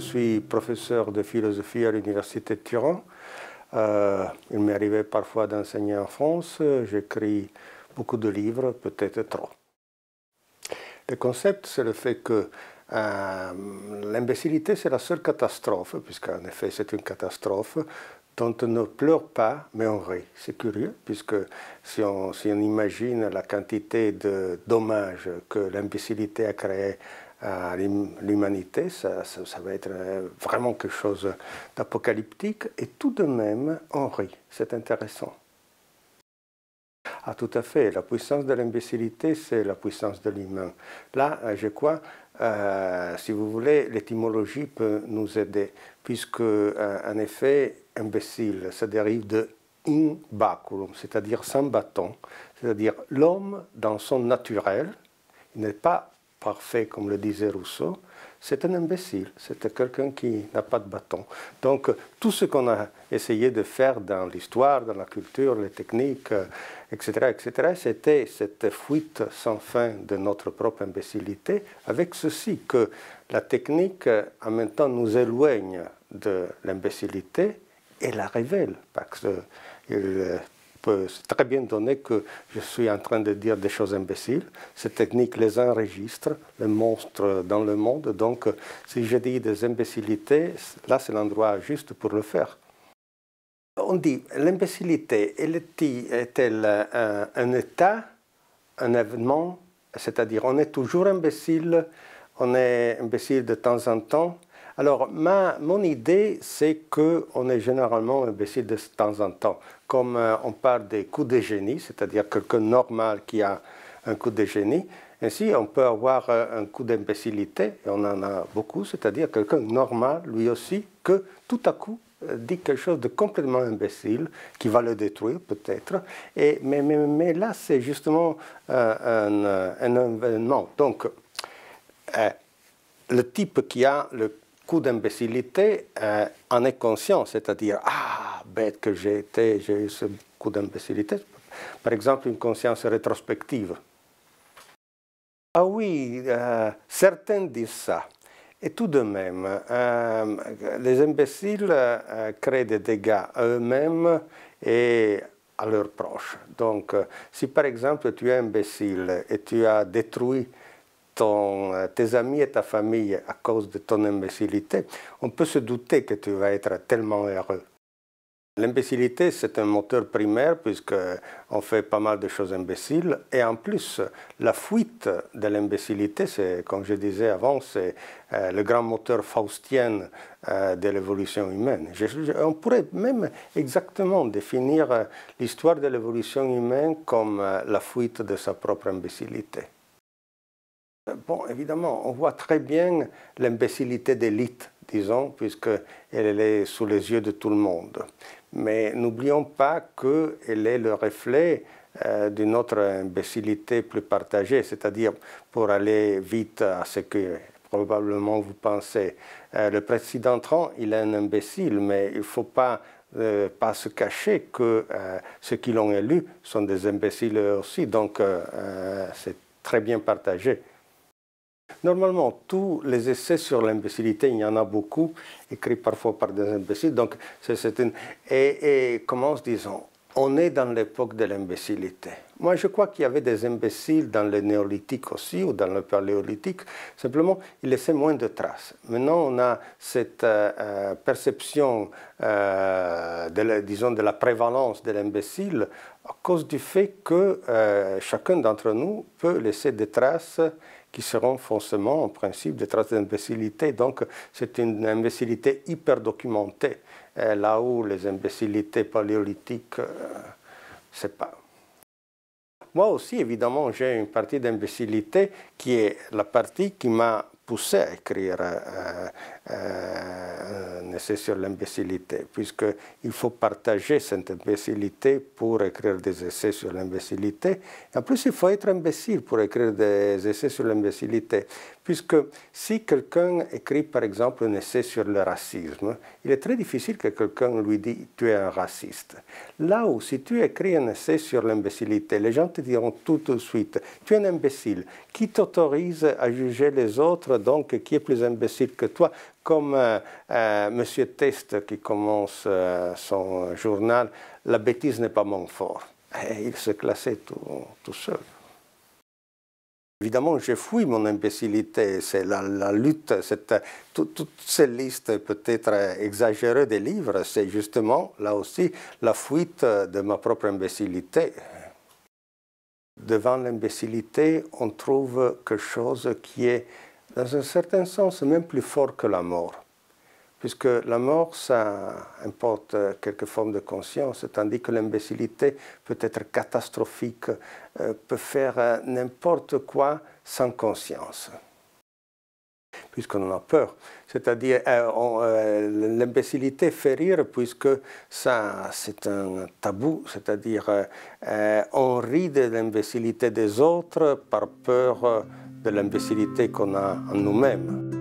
Je suis professeur de philosophie à l'université de Turin. Euh, il m'est arrivé parfois d'enseigner en France. J'écris beaucoup de livres, peut-être trop. Le concept, c'est le fait que euh, l'imbécilité, c'est la seule catastrophe, puisqu'en effet, c'est une catastrophe dont on ne pleure pas, mais on rit. C'est curieux, puisque si on, imagine la quantité de dommages que l'imbécilité a créés l'humanité, ça, va être euh, vraiment quelque chose d'apocalyptique, et tout de même, on rit, c'est intéressant. Ah tout à fait, la puissance de l'imbécilité, c'est la puissance de l'humain. Là, euh, je crois, euh, si vous voulez, l'étymologie peut nous aider, puisque, en effet, imbécile, ça dérive de in baculum, c'est-à-dire sans bâton, c'est-à-dire l'homme dans son naturel, il n'est pas parfait, comme le disait Rousseau, c'est un imbécile, c'est quelqu'un qui n'a pas de bâton. Donc tout ce qu'on a essayé de faire dans l'histoire, dans la culture, les techniques, etc., euh, etc., c'était cette fuite sans fin de notre propre imbécilité, avec ceci que la technique euh, en même temps nous éloigne de l'imbécilité et la révèle, parce que. Euh, c'est très bien donné que je suis en train de dire des choses imbéciles. Ces techniques les enregistrent, les monstres dans le monde. Donc, si je dis des imbécilités, là, c'est l'endroit juste pour le faire. On dit l'imbécilité est-elle un état, un événement C'est-à-dire, on est toujours imbécile, on est imbécile de temps en temps, alors, ma, mon idée, c'est qu'on est généralement imbécile de temps en temps. Comme euh, on parle des coups de génie, c'est-à-dire quelqu'un normal qui a un coup de génie, ainsi on peut avoir euh, un coup d'imbécilité, et on en a beaucoup, c'est-à-dire quelqu'un normal, lui aussi, que tout à coup euh, dit quelque chose de complètement imbécile, qui va le détruire peut-être. Mais, mais, mais, là, c'est justement un, un, événement. Donc, le type qui a le coup d'imbécilité euh, en est conscient, c'est-à-dire Ah, bête que j'ai été, j'ai eu ce coup d'imbécilité. Par exemple, une conscience rétrospective. Ah oui, euh, certains disent ça. Et tout de même, euh, les imbéciles créent des dégâts à eux-mêmes et à leurs proches. Donc, si par exemple tu es imbécile et tu as détruit ton, euh, tes amis et ta famille à cause de ton imbécilité, on peut se douter que tu vas être tellement heureux. L'imbécilité, c'est un moteur primaire puisque on fait pas mal de choses imbéciles et en plus, la fuite de l'imbécilité, c'est comme je disais avant, c'est euh, le grand moteur faustien euh, de l'évolution humaine. on pourrait même exactement définir l'histoire de l'évolution humaine comme la fuite de sa propre imbécilité. Euh, bon, évidemment, on voit très bien l'imbécilité d'élite, disons, puisqu'elle est sous les yeux de tout le monde. Mais n'oublions pas qu'elle est le reflet euh, d'une autre imbécilité plus partagée, c'est-à-dire pour aller vite à ce que probablement vous pensez. Euh, le président Trump, il est un imbécile, mais il ne faut pas pas se cacher que ceux qui l'ont élu sont des imbéciles aussi. Donc, c'est très bien partagé. Normalement, tous les essais sur l'imbécilité, il y en a beaucoup, écrits parfois par des imbéciles. Donc, c'est une... et, et commence, disons, on est dans l'époque de l'imbécilité. Moi, je crois qu'il y avait des imbéciles dans le néolithique aussi, ou dans le paléolithique. Simplement, ils laissaient moins de traces. Maintenant, on a cette euh, euh, perception, euh, de disons, de la prévalence de l'imbécile à cause du fait que euh, chacun d'entre nous peut laisser des traces qui seront forcément, en principe, des traces d'imbécilité. Donc, c'est une imbécilité hyper documentée, euh, là où les imbécilités paléolithiques, euh, c'est pas. Moi aussi, évidemment, j'ai une partie d'imbécilité qui est la partie qui m'a poussé à écrire euh, euh, un essai sur l'imbécilité, puisqu'il faut partager cette imbécilité pour écrire des essais sur l'imbécilité. En plus, il faut être imbécile pour écrire des essais sur l'imbécilité, puisque si quelqu'un écrit, par exemple, un essai sur le racisme, il est très difficile que quelqu'un lui dise « tu es un raciste ». Là où, si tu écris un essai sur l'imbécilité, les gens te diront tout de suite « tu es un imbécile ». Qui t'autorise à juger les autres donc qui est plus imbécile que toi, comme euh, euh, Monsieur Test qui commence euh, son journal, la bêtise n'est pas mon fort. Et il se classait tout, seul. Évidemment, je fuis mon imbécilité, c'est la, lutte, cette, tout, toutes ces listes peut-être exagérées des livres, c'est justement là aussi la fuite de ma propre imbécilité. Devant l'imbécilité, on trouve quelque chose qui est dans un certain sens, même plus fort que la mort. Puisque la mort, ça importe quelque forme de conscience, tandis que l'imbécilité peut être catastrophique, euh, peut faire euh, n'importe quoi sans conscience puisqu'on en a peur. C'est-à-dire, euh, l'imbécilité fait rire puisque ça, c'est un tabou. C'est-à-dire, on rit de l'imbécilité des autres par peur de l'imbécilité qu'on a en nous-mêmes.